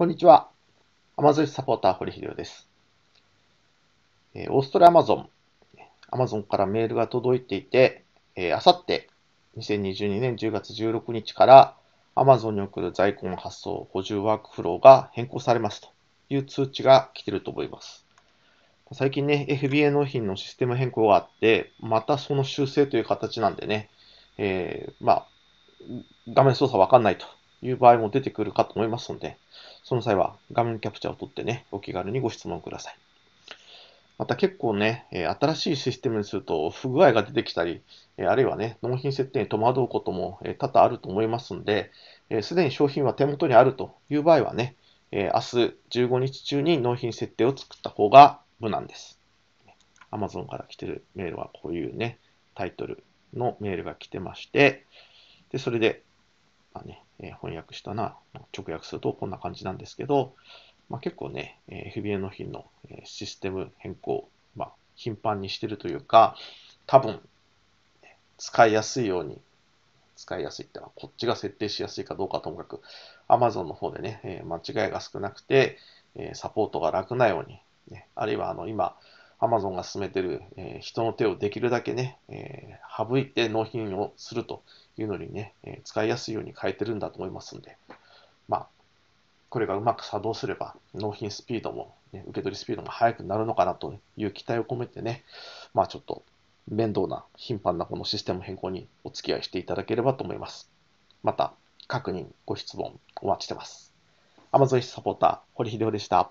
こんにちは。アマゾンサポーター、堀秀夫です。えオーストラリアアマゾン、アマゾンからメールが届いていて、えあさって2022年10月16日からアマゾンに送る在庫の発送、補充ワークフローが変更されますという通知が来てると思います。最近ね、FBA 納品のシステム変更があって、またその修正という形なんでね、えー、まあ、画面操作わかんないという場合も出てくるかと思いますので、その際は画面キャプチャーを取ってね、お気軽にご質問ください。また結構ね、新しいシステムにすると不具合が出てきたり、あるいはね、納品設定に戸惑うことも多々あると思いますので、すでに商品は手元にあるという場合はね、明日15日中に納品設定を作った方が無難です。Amazon から来てるメールはこういうね、タイトルのメールが来てまして、で、それで、まあね、え翻訳したな、直訳するとこんな感じなんですけど、まあ、結構ね、え FBA の品のシステム変更、まあ、頻繁にしてるというか、多分、使いやすいように、使いやすいってのは、こっちが設定しやすいかどうかともかく、Amazon の方でね、え間違いが少なくて、えサポートが楽なように、ね、あるいはあの今、アマゾンが進めてる、えー、人の手をできるだけね、えー、省いて納品をするというのにね、えー、使いやすいように変えてるんだと思いますんで、まあ、これがうまく作動すれば、納品スピードも、ね、受け取りスピードも速くなるのかなという期待を込めてね、まあちょっと面倒な、頻繁なこのシステム変更にお付き合いしていただければと思います。また、確認、ご質問お待ちしてます。Amazon サポーター、堀秀夫でした。